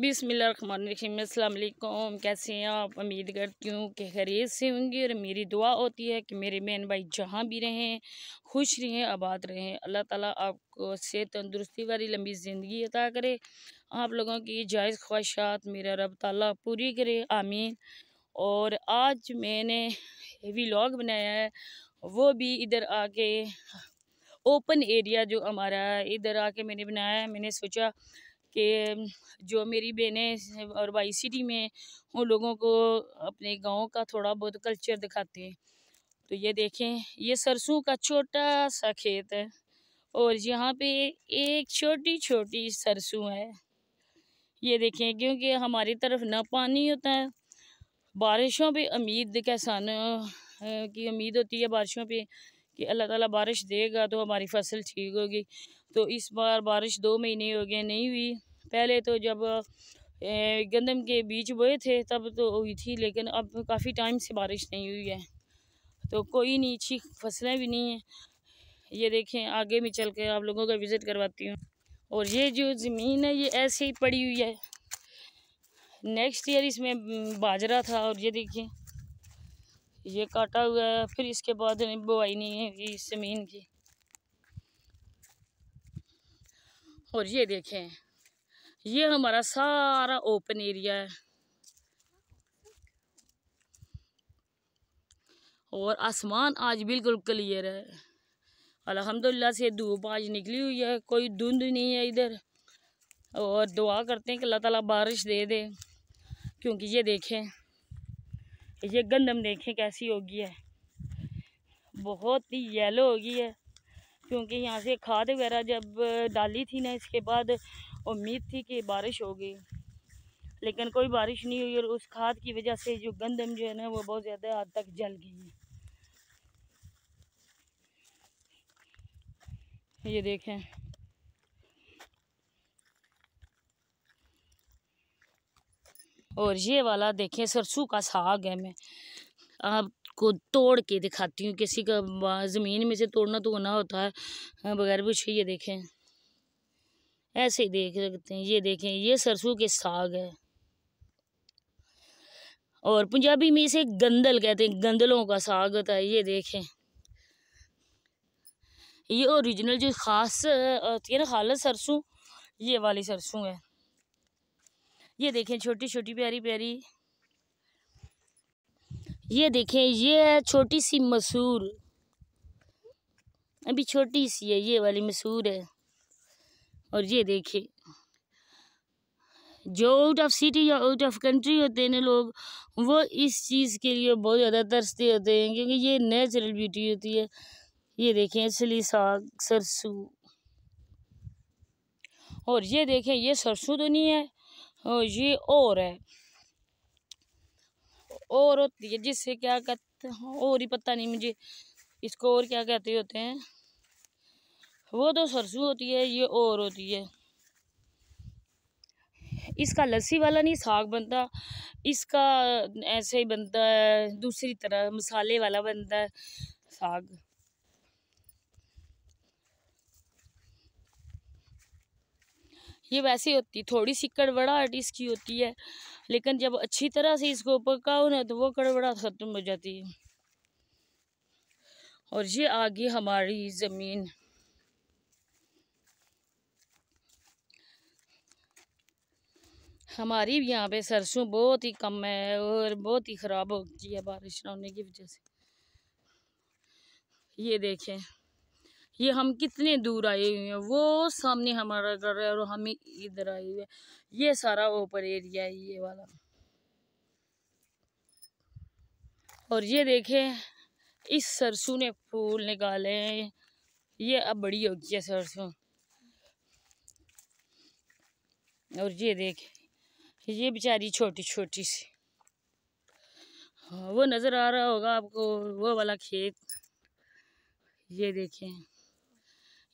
बिसमीम अल्लाम कैसे हैं आप उम्मीद करती हूँ कि खरीद से होंगी और मेरी दुआ होती है कि मेरे बहन भाई जहाँ भी रहें खुश रहें आबाद रहें अल्लाह ताला आपको सेहत तंदुरुस्ती वाली लंबी ज़िंदगी अदा करे आप लोगों की जायज़ ख्वाहिशात मेरा रब ताला पूरी करे आमीन और आज मैंने हेवी लॉग बनाया है वो भी इधर आके ओपन एरिया जो हमारा इधर आके मैंने बनाया है मैंने सोचा कि जो मेरी बहनें और बाई सिटी में उन लोगों को अपने गांव का थोड़ा बहुत कल्चर दिखाते हैं तो ये देखें ये सरसों का छोटा सा खेत है और यहाँ पे एक छोटी छोटी सरसों है ये देखें क्योंकि हमारी तरफ ना पानी होता है बारिशों पे उम्मीद किसानों की उम्मीद होती है बारिशों पे कि अल्लाह ताला बारिश देगा तो हमारी फसल ठीक होगी तो इस बार बारिश दो महीने हो गए नहीं हुई पहले तो जब गंदम के बीच बोए थे तब तो हुई थी लेकिन अब काफ़ी टाइम से बारिश नहीं हुई है तो कोई नहीं अच्छी फसलें भी नहीं हैं ये देखें आगे भी चल के आप लोगों का विज़िट करवाती हूँ और ये जो ज़मीन है ये ऐसे ही पड़ी हुई है नेक्स्ट ईयर इसमें बाजरा था और ये देखें ये काटा हुआ है फिर इसके बाद बुआई नहीं है इस ज़मीन की और ये देखें ये हमारा सारा ओपन एरिया है और आसमान आज बिल्कुल क्लियर है अल्हम्दुलिल्लाह से धूप आज निकली हुई है कोई धुंध नहीं है इधर और दुआ करते हैं कि अल्लाह ताला बारिश दे दे क्योंकि ये देखें ये गंदम देखें कैसी होगी है बहुत ही येलो होगी है क्योंकि यहाँ से खाद वगैरह जब डाली थी ना इसके बाद उम्मीद थी कि बारिश होगी लेकिन कोई बारिश नहीं हुई और उस खाद की वजह से जो गंदम जो है ना वो बहुत ज़्यादा हद तक जल गई है ये देखें और ये वाला देखें सरसों का साग है मैं आपको तोड़ के दिखाती हूँ किसी का ज़मीन में से तोड़ना तो ना होता है हाँ, बगैर कुछ ये देखें ऐसे ही देख सकते हैं ये देखें ये सरसों के साग है और पंजाबी में इसे गंदल कहते हैं गंदलों का साग होता है ये देखें ये ओरिजिनल जो खास होती है ना खालस सरसों ये वाली सरसों है ये देखें छोटी छोटी प्यारी प्यारी ये देखें ये है छोटी सी मसूर अभी छोटी सी है ये वाली मसूर है और ये देखिए जो आउट ऑफ सिटी या आउट ऑफ कंट्री होते हैं ना लोग वो इस चीज़ के लिए बहुत ज़्यादा तरसते होते हैं क्योंकि ये नेचुरल ब्यूटी होती है ये देखें असली साग सरसों और ये देखें ये सरसों तो नहीं है ये और है और होती है जिससे क्या कहते हैं और ही पता नहीं मुझे इसको और क्या कहते होते हैं वो तो सरसों होती है ये और होती है इसका लस्सी वाला नहीं साग बनता इसका ऐसे ही बनता है दूसरी तरह मसाले वाला बनता है साग ये वैसी होती है थोड़ी सी कड़बड़ाहट इसकी होती है लेकिन जब अच्छी तरह से इसको पकाओ ना तो वो कड़बड़ाहट ख़त्म हो जाती है और ये आ गई हमारी ज़मीन हमारी भी यहाँ पे सरसों बहुत ही कम है और बहुत ही ख़राब होती है बारिश ना होने की वजह से ये देखें ये हम कितने दूर आए हुए हैं वो सामने हमारा घर है और हम इधर आए हुए हैं ये सारा ओपर एरिया है ये वाला और ये देखें इस सरसों ने फूल निकाले हैं ये अब बड़ी हो गई है सरसों और ये देखे ये बेचारी छोटी छोटी सी हाँ, वो नज़र आ रहा होगा आपको वो वाला खेत ये देखें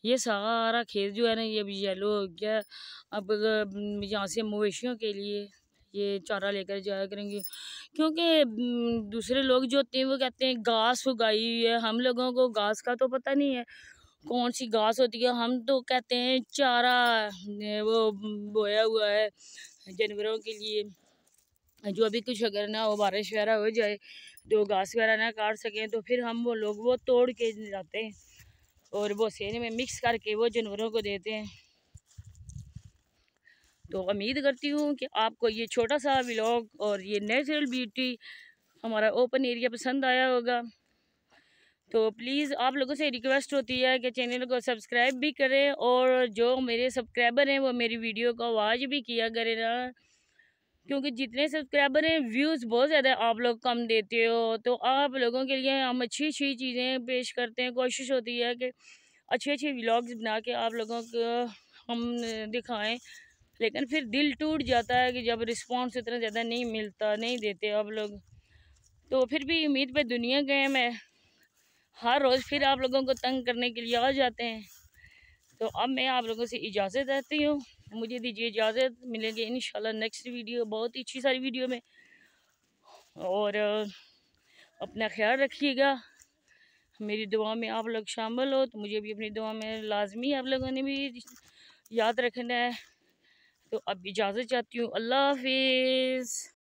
ये सारा खेत जो है ना ये अभी येलो हो गया अब यहाँ से मवेशियों के लिए ये चारा लेकर जाया करेंगे क्योंकि दूसरे लोग जो होते हैं वो कहते हैं घास उगाई हुई है हम लोगों को घास का तो पता नहीं है कौन सी घास होती है हम तो कहते हैं चारा वो बोया हुआ है जानवरों के लिए जो अभी कुछ अगर ना वो बारिश वगैरह हो जाए तो घास वगैरह ना काट सकें तो फिर हम वो लोग वो तोड़ के जाते हैं और वो सेने में मिक्स करके वो जानवरों को देते हैं तो उम्मीद करती हूँ कि आपको ये छोटा सा व्लॉग और ये नेचुरल ब्यूटी हमारा ओपन एरिया पसंद आया होगा तो प्लीज़ आप लोगों से रिक्वेस्ट होती है कि चैनल को सब्सक्राइब भी करें और जो मेरे सब्सक्राइबर हैं वो मेरी वीडियो को आवाज़ भी किया करें ना क्योंकि जितने सब्सक्राइबर हैं व्यूज़ बहुत ज़्यादा आप लोग कम देते हो तो आप लोगों के लिए हम अच्छी अच्छी चीज़ें पेश करते हैं कोशिश होती है कि अच्छे अच्छे व्लॉग्स बना के आप लोगों को हम दिखाएं लेकिन फिर दिल टूट जाता है कि जब रिस्पॉन्स इतना ज़्यादा नहीं मिलता नहीं देते आप लोग तो फिर भी उम्मीद पर दुनिया गए मैं हर रोज़ फिर आप लोगों को तंग करने के लिए आ जाते हैं तो अब मैं आप लोगों से इजाज़त देती हूँ मुझे दीजिए इजाज़त मिलेंगे इन नेक्स्ट वीडियो बहुत ही अच्छी सारी वीडियो में और अपना ख्याल रखिएगा मेरी दुआ में आप लोग शामिल हो तो मुझे भी अपनी दुआ में लाजमी आप लोगों ने भी याद रखना है तो अब इजाज़त चाहती हूँ अल्लाह हाफिज़